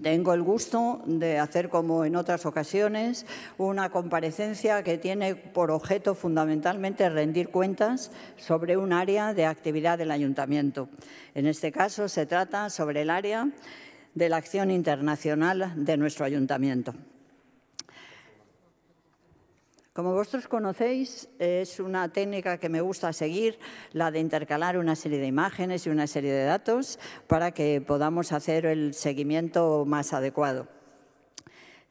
Tengo el gusto de hacer, como en otras ocasiones, una comparecencia que tiene por objeto fundamentalmente rendir cuentas sobre un área de actividad del ayuntamiento. En este caso se trata sobre el área de la acción internacional de nuestro ayuntamiento. Como vosotros conocéis, es una técnica que me gusta seguir, la de intercalar una serie de imágenes y una serie de datos para que podamos hacer el seguimiento más adecuado.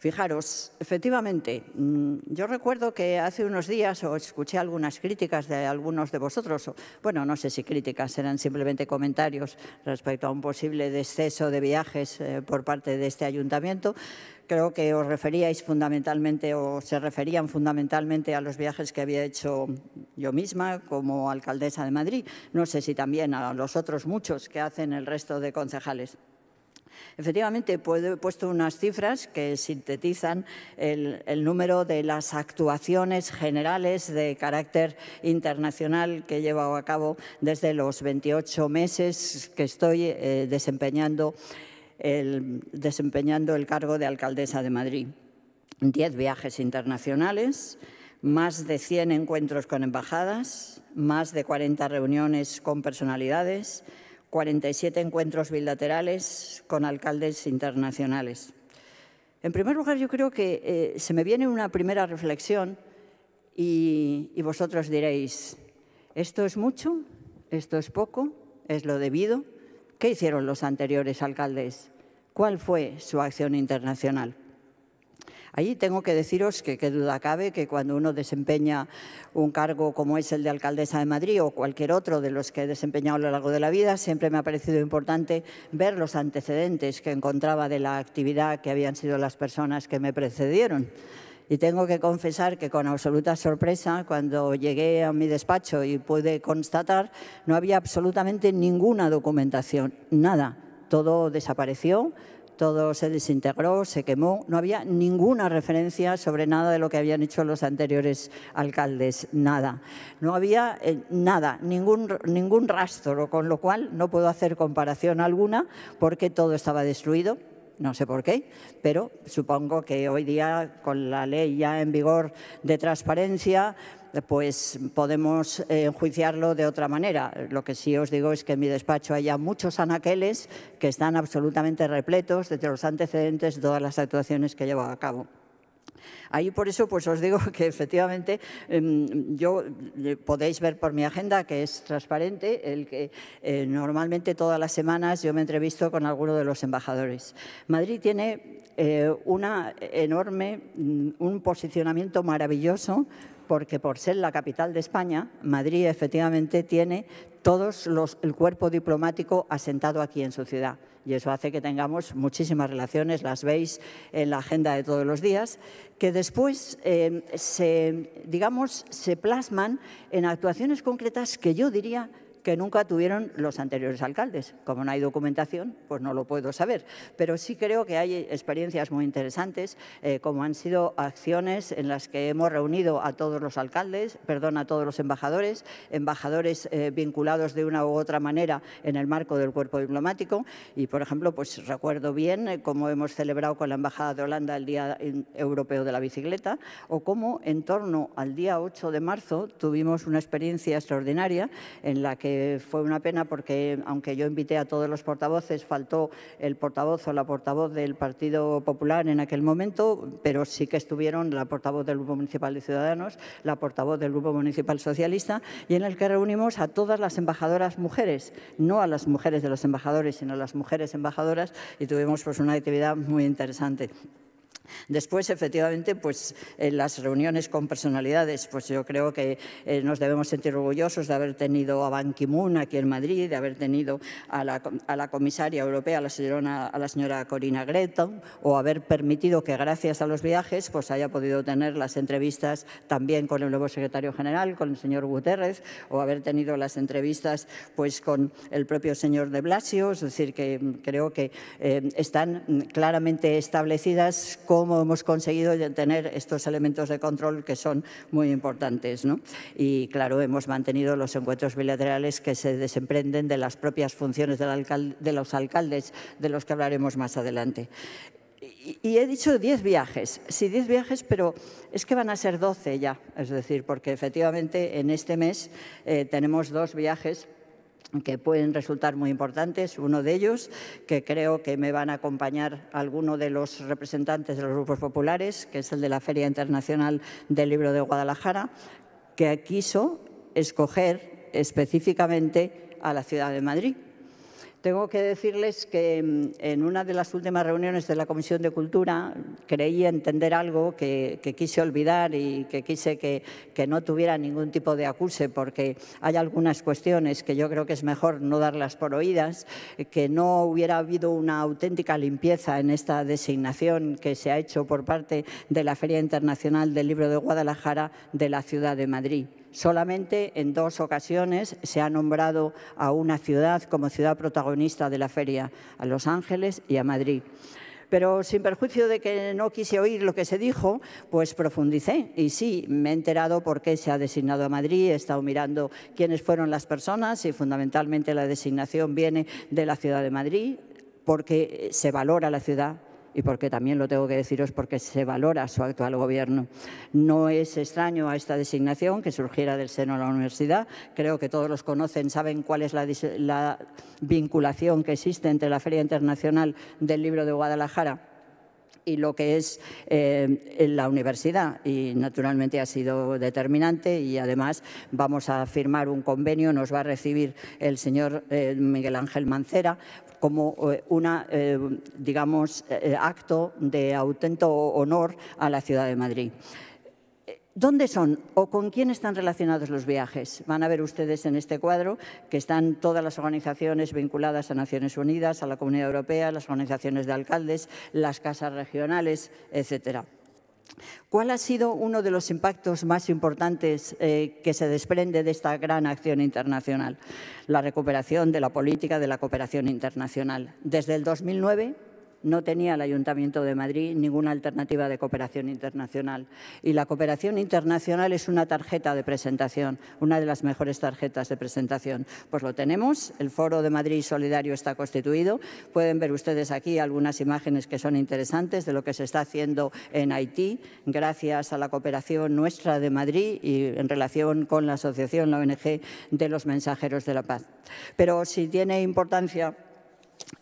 Fijaros, efectivamente, mm, yo recuerdo que hace unos días os escuché algunas críticas de algunos de vosotros, bueno, no sé si críticas, eran simplemente comentarios respecto a un posible exceso de viajes eh, por parte de este ayuntamiento. Creo que os referíais fundamentalmente o se referían fundamentalmente a los viajes que había hecho yo misma como alcaldesa de Madrid. No sé si también a los otros muchos que hacen el resto de concejales. Efectivamente, he puesto unas cifras que sintetizan el, número de las actuaciones generales de carácter internacional que he llevado a cabo desde los 28 meses que estoy eh, desempeñando, el, desempeñando el cargo de alcaldesa de Madrid. 10 viajes internacionales, más de 100 encuentros con embajadas, más de 40 reuniones con personalidades, 47 encuentros bilaterales con alcaldes internacionales. En primer lugar, yo creo que eh, se me viene una primera reflexión y, y vosotros diréis, ¿esto es mucho? ¿Esto es poco? ¿Es lo debido? ¿Qué hicieron los anteriores alcaldes? ¿Cuál fue su acción internacional? Ahí tengo que deciros que qué duda cabe que cuando uno desempeña un cargo como es el de alcaldesa de Madrid o cualquier otro de los que he desempeñado a lo largo de la vida, siempre me ha parecido importante ver los antecedentes que encontraba de la actividad que habían sido las personas que me precedieron. Y tengo que confesar que con absoluta sorpresa, cuando llegué a mi despacho y pude constatar, no había absolutamente ninguna documentación, nada. Todo desapareció, todo se desintegró, se quemó, no había ninguna referencia sobre nada de lo que habían hecho los anteriores alcaldes, nada. No había eh, nada, ningún, ningún rastro, con lo cual no puedo hacer comparación alguna porque todo estaba destruido, no sé por qué, pero supongo que hoy día con la ley ya en vigor de transparencia pues podemos enjuiciarlo de otra manera. Lo que sí os digo es que en mi despacho hay muchos anaqueles que están absolutamente repletos de los antecedentes de todas las actuaciones que llevo a cabo. Ahí por eso pues os digo que efectivamente em, yo eh, podéis ver por mi agenda que es transparente, el que eh, normalmente todas las semanas yo me entrevisto con alguno de los embajadores. Madrid tiene eh, una enorme, mm, un posicionamiento maravilloso porque por ser la capital de España, Madrid efectivamente tiene todo el cuerpo diplomático asentado aquí en su ciudad y eso hace que tengamos muchísimas relaciones, las veis en la agenda de todos los días, que después eh, se, digamos, se plasman en actuaciones concretas que yo diría que nunca tuvieron los anteriores alcaldes. Como no hay documentación, pues no lo puedo saber. Pero sí creo que hay experiencias muy interesantes, eh, como han sido acciones en las que hemos reunido a todos los alcaldes, perdón, a todos los embajadores, embajadores eh, vinculados de una u otra manera en el marco del cuerpo diplomático. Y, por ejemplo, pues recuerdo bien eh, cómo hemos celebrado con la Embajada de Holanda el Día Europeo de la Bicicleta o cómo en torno al día 8 de marzo tuvimos una experiencia extraordinaria en la que eh, fue una pena porque, aunque yo invité a todos los portavoces, faltó el portavoz o la portavoz del Partido Popular en aquel momento, pero sí que estuvieron la portavoz del Grupo Municipal de Ciudadanos, la portavoz del Grupo Municipal Socialista, y en el que reunimos a todas las embajadoras mujeres, no a las mujeres de los embajadores, sino a las mujeres embajadoras, y tuvimos pues, una actividad muy interesante. Después, efectivamente, pues en las reuniones con personalidades, pues yo creo que eh, nos debemos sentir orgullosos de haber tenido a Ban Ki-moon aquí en Madrid, de haber tenido a la, comisaria europea, a la, señora, a la señora Corina Greta, o haber permitido que gracias a los viajes pues haya podido tener las entrevistas también con el nuevo secretario general, con el señor Guterres, o haber tenido las entrevistas pues con el propio señor de Blasio, es decir, que mm, creo que eh, están claramente establecidas cómo hemos conseguido tener estos elementos de control que son muy importantes. Y claro, hemos mantenido los encuentros bilaterales que se desemprenden de las propias funciones de los alcaldes, de los que hablaremos más adelante. Y he dicho 10 viajes, sí 10 viajes, pero es que van a ser 12 ya, es decir, porque efectivamente en este mes eh, tenemos dos viajes que pueden resultar muy importantes. Uno de ellos, que creo que me van a acompañar algunos de los representantes de los grupos populares, que es el de la Feria Internacional del Libro de Guadalajara, que quiso escoger específicamente a la ciudad de Madrid tengo que decirles que mm, en una de las últimas reuniones de la Comisión de Cultura creí entender algo que, quise olvidar y que quise que, que, no tuviera ningún tipo de acuse, porque hay algunas cuestiones que yo creo que es mejor no darlas por oídas, que no hubiera habido una auténtica limpieza en esta designación que se ha hecho por parte de la Feria Internacional del Libro de Guadalajara de la Ciudad de Madrid. Solamente en dos ocasiones se ha nombrado a una ciudad como ciudad protagonista de la feria, a Los Ángeles y a Madrid pero sin perjuicio de que no quise oír lo que se dijo, pues profundicé y sí, me he enterado por qué se ha designado a Madrid, he estado mirando quiénes fueron las personas y fundamentalmente la designación viene de la ciudad de Madrid porque se valora la ciudad, y porque también lo tengo que deciros porque se valora su actual gobierno. No es extraño a esta designación que surgiera del seno de la universidad. Creo que todos los conocen, saben cuál es la, la vinculación que existe entre la Feria Internacional del Libro de Guadalajara y lo que es eh, la universidad. Y naturalmente ha sido determinante y además vamos a firmar un convenio, nos va a recibir el señor eh, Miguel Ángel Mancera como eh, un digamos, acto de autento honor a la ciudad de Madrid. ¿Dónde son o con quién están relacionados los viajes? Van a ver ustedes en este cuadro que están todas las organizaciones vinculadas a Naciones Unidas, a la Comunidad Europea, las organizaciones de alcaldes, las casas regionales, etcétera. ¿Cuál ha sido uno de los impactos más importantes eh, que se desprende de esta gran acción internacional? La recuperación de la política de la cooperación internacional. Desde el 2009 no tenía el Ayuntamiento de Madrid ninguna alternativa de cooperación internacional. Y la cooperación internacional es una tarjeta de presentación, una de las mejores tarjetas de presentación. Pues lo tenemos, el Foro de Madrid Solidario está constituido. Pueden ver ustedes aquí algunas imágenes que son interesantes de lo que se está haciendo en Haití, gracias a la cooperación nuestra de Madrid y en relación con la asociación, la ONG de los mensajeros de la paz. Pero si tiene importancia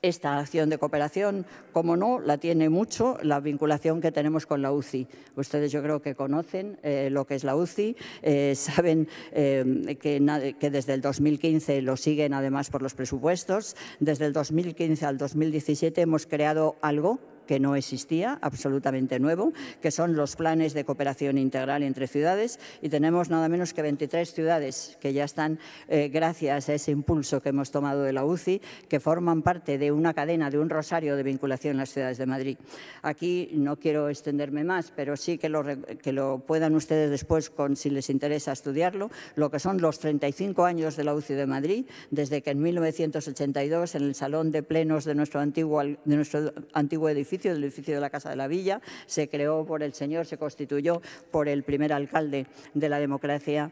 esta acción de cooperación, como no, la tiene mucho la vinculación que tenemos con la UCI. Ustedes yo creo que conocen eh, lo que es la UCI, eh, saben eh, que, que, desde el 2015 lo siguen además por los presupuestos. Desde el 2015 al 2017 hemos creado algo que no existía, absolutamente nuevo, que son los planes de cooperación integral entre ciudades y tenemos nada menos que 23 ciudades que ya están, eh, gracias a ese impulso que hemos tomado de la UCI, que forman parte de una cadena, de un rosario de vinculación en las ciudades de Madrid. Aquí no quiero extenderme más, pero sí que lo, que lo puedan ustedes después, si les interesa estudiarlo, lo que son los 35 años de la UCI de Madrid, desde que en 1982, en el Salón de Plenos de nuestro antiguo, de nuestro antiguo edificio, del edificio de la Casa de la Villa, se creó por el señor, se constituyó por el primer alcalde de la democracia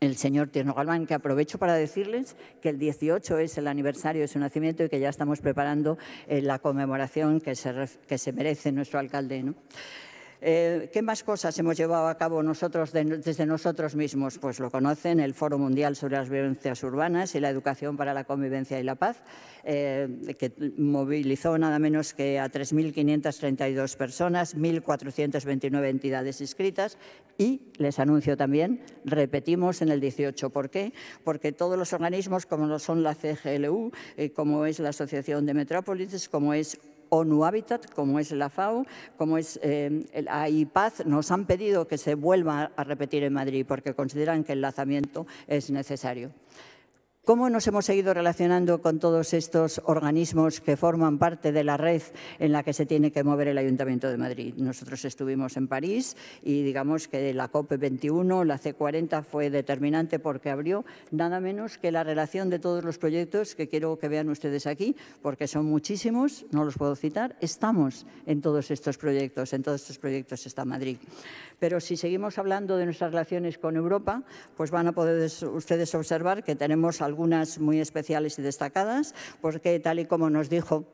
el señor Tierno Galván, que aprovecho para decirles que el 18 es el aniversario de su nacimiento y que ya estamos preparando eh, la conmemoración que se, que se merece nuestro alcalde. ¿no? Eh, ¿Qué más cosas hemos llevado a cabo nosotros desde nosotros mismos? Pues lo conocen, el Foro Mundial sobre las Violencias Urbanas y la Educación para la Convivencia y la Paz, eh, que movilizó nada menos que a 3.532 personas, 1.429 entidades inscritas y, les anuncio también, repetimos en el 18. ¿Por qué? Porque todos los organismos, como son la CGLU, eh, como es la Asociación de Metrópolis, como es ONU Habitat, como es la FAO, como es eh, la nos han pedido que se vuelva a repetir en Madrid porque consideran que el lanzamiento es necesario. ¿Cómo nos hemos seguido relacionando con todos estos organismos que forman parte de la red en la que se tiene que mover el Ayuntamiento de Madrid? Nosotros estuvimos en París y digamos que la COP21, la C40 fue determinante porque abrió nada menos que la relación de todos los proyectos que quiero que vean ustedes aquí, porque son muchísimos, no los puedo citar, estamos en todos estos proyectos, en todos estos proyectos está Madrid. Pero si seguimos hablando de nuestras relaciones con Europa, pues van a poder ustedes observar que tenemos algunas muy especiales y destacadas, porque tal y como nos dijo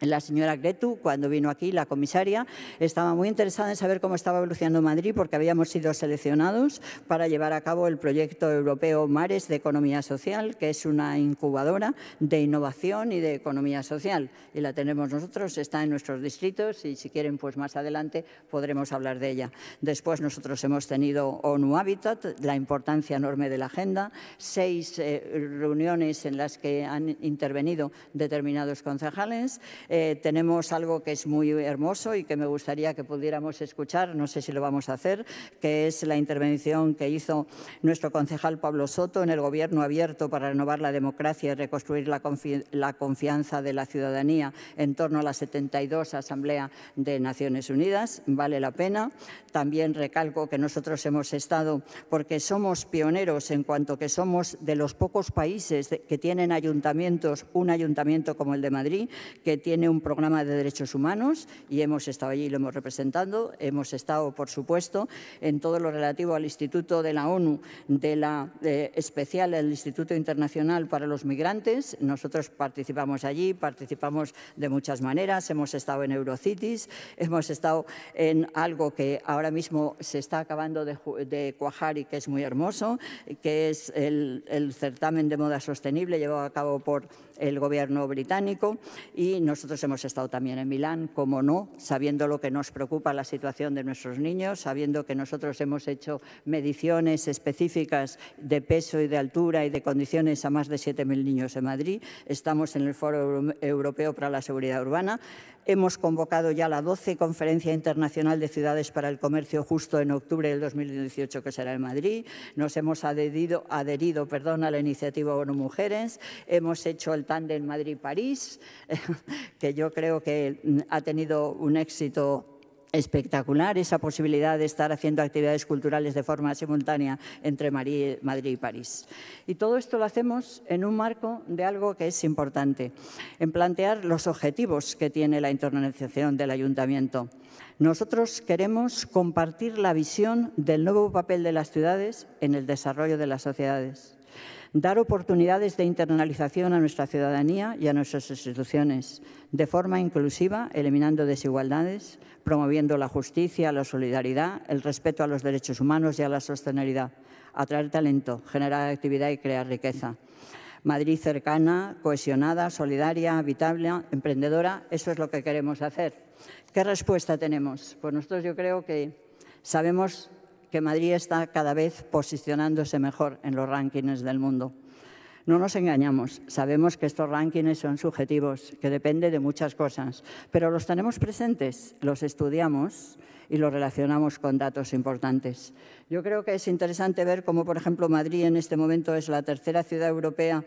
la señora Gretu, cuando vino aquí, la comisaria, estaba muy interesada en saber cómo estaba evolucionando Madrid porque habíamos sido seleccionados para llevar a cabo el proyecto europeo Mares de Economía Social, que es una incubadora de innovación y de economía social. Y la tenemos nosotros, está en nuestros distritos y si quieren, pues más adelante podremos hablar de ella. Después nosotros hemos tenido ONU Habitat, la importancia enorme de la agenda, seis eh, reuniones en las que han intervenido determinados concejales, eh, tenemos algo que es muy hermoso y que me gustaría que pudiéramos escuchar, no sé si lo vamos a hacer, que es la intervención que hizo nuestro concejal Pablo Soto en el Gobierno abierto para renovar la democracia y reconstruir la, la confianza de la ciudadanía en torno a la 72 Asamblea de Naciones Unidas. Vale la pena. También recalco que nosotros hemos estado porque somos pioneros en cuanto que somos de los pocos países que tienen ayuntamientos, un ayuntamiento como el de Madrid, que tiene tiene un programa de derechos humanos y hemos estado allí y lo hemos representado. Hemos estado, por supuesto, en todo lo relativo al Instituto de la ONU, de la eh, especial el Instituto Internacional para los Migrantes. Nosotros participamos allí, participamos de muchas maneras. Hemos estado en Eurocities, hemos estado en algo que ahora mismo se está acabando de, cuajar y que es muy hermoso, que es el, el certamen de moda sostenible llevado a cabo por el gobierno británico y nosotros hemos estado también en Milán, como no, sabiendo lo que nos preocupa la situación de nuestros niños, sabiendo que nosotros hemos hecho mediciones específicas de peso y de altura y de condiciones a más de 7.000 niños en Madrid. Estamos en el Foro Europeo para la Seguridad Urbana. Hemos convocado ya la 12 Conferencia Internacional de Ciudades para el Comercio Justo en octubre del 2018, que será en Madrid. Nos hemos adherido, adherido perdón, a la iniciativa ONU Mujeres. Hemos hecho el tándem Madrid-París, que yo creo que ha tenido un éxito espectacular esa posibilidad de estar haciendo actividades culturales de forma simultánea entre Madrid y París. Y todo esto lo hacemos en un marco de algo que es importante, en plantear los objetivos que tiene la internacionalización del ayuntamiento. Nosotros queremos compartir la visión del nuevo papel de las ciudades en el desarrollo de las sociedades dar oportunidades de internalización a nuestra ciudadanía y a nuestras instituciones, de forma inclusiva, eliminando desigualdades, promoviendo la justicia, la solidaridad, el respeto a los derechos humanos y a la sostenibilidad, atraer talento, generar actividad y crear riqueza. Madrid cercana, cohesionada, solidaria, habitable, emprendedora, eso es lo que queremos hacer. ¿Qué respuesta tenemos? Pues nosotros yo creo que sabemos que Madrid está cada vez posicionándose mejor en los rankings del mundo. No nos engañamos, sabemos que estos rankings son subjetivos, que depende de muchas cosas, pero los tenemos presentes, los estudiamos y los relacionamos con datos importantes. Yo creo que es interesante ver cómo, por ejemplo, Madrid en este momento es la tercera ciudad europea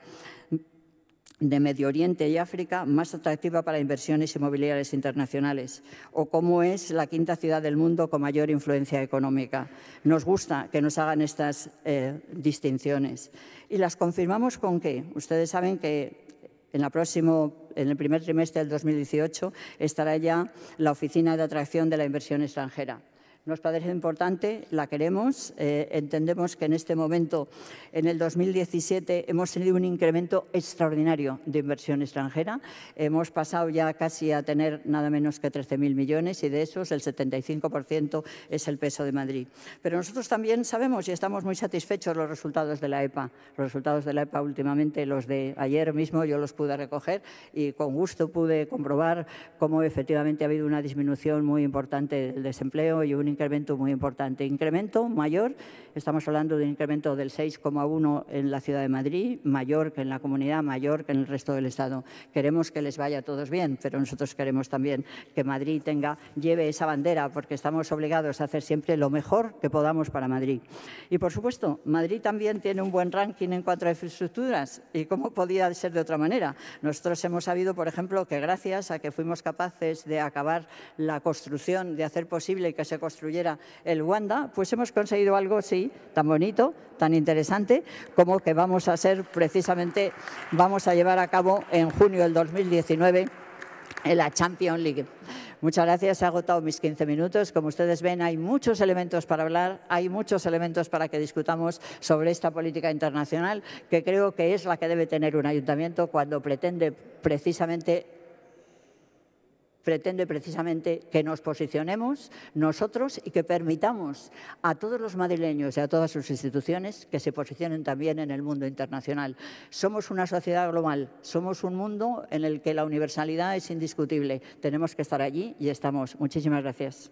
de Medio Oriente y África más atractiva para inversiones inmobiliarias internacionales o cómo es la quinta ciudad del mundo con mayor influencia económica. Nos gusta que nos hagan estas eh, distinciones y las confirmamos con qué. Ustedes saben que en, en el primer trimestre del 2018 estará ya la Oficina de Atracción de la Inversión Extranjera nos parece importante, la queremos. Eh, entendemos que en este momento, en el 2017, hemos tenido un incremento extraordinario de inversión extranjera. Hemos pasado ya casi a tener nada menos que 13.000 millones y de esos el 75% es el peso de Madrid. Pero nosotros también sabemos y estamos muy satisfechos los resultados de la EPA. Los resultados de la EPA últimamente, los de ayer mismo, yo los pude recoger y con gusto pude comprobar cómo efectivamente ha habido una disminución muy importante del desempleo y un incremento muy importante. Incremento mayor, estamos hablando de un incremento del 6,1 en la Ciudad de Madrid, mayor que en la comunidad, mayor que en el resto del Estado. Queremos que les vaya a todos bien, pero nosotros queremos también que Madrid tenga, lleve esa bandera, porque estamos obligados a hacer siempre lo mejor que podamos para Madrid. Y, por supuesto, Madrid también tiene un buen ranking en cuanto a infraestructuras. ¿Y cómo podía ser de otra manera? Nosotros hemos sabido, por ejemplo, que gracias a que fuimos capaces de acabar la construcción, de hacer posible que se construyera el Wanda, pues hemos conseguido algo, sí, tan bonito, tan interesante, como que vamos a ser precisamente, vamos a llevar a cabo en junio del 2019 en la Champions League. Muchas gracias, he agotado mis 15 minutos. Como ustedes ven, hay muchos elementos para hablar, hay muchos elementos para que discutamos sobre esta política internacional, que creo que es la que debe tener un ayuntamiento cuando pretende precisamente pretende precisamente que nos posicionemos nosotros y que permitamos a todos los madrileños y a todas sus instituciones que se posicionen también en el mundo internacional. Somos una sociedad global, somos un mundo en el que la universalidad es indiscutible. Tenemos que estar allí y estamos. Muchísimas gracias.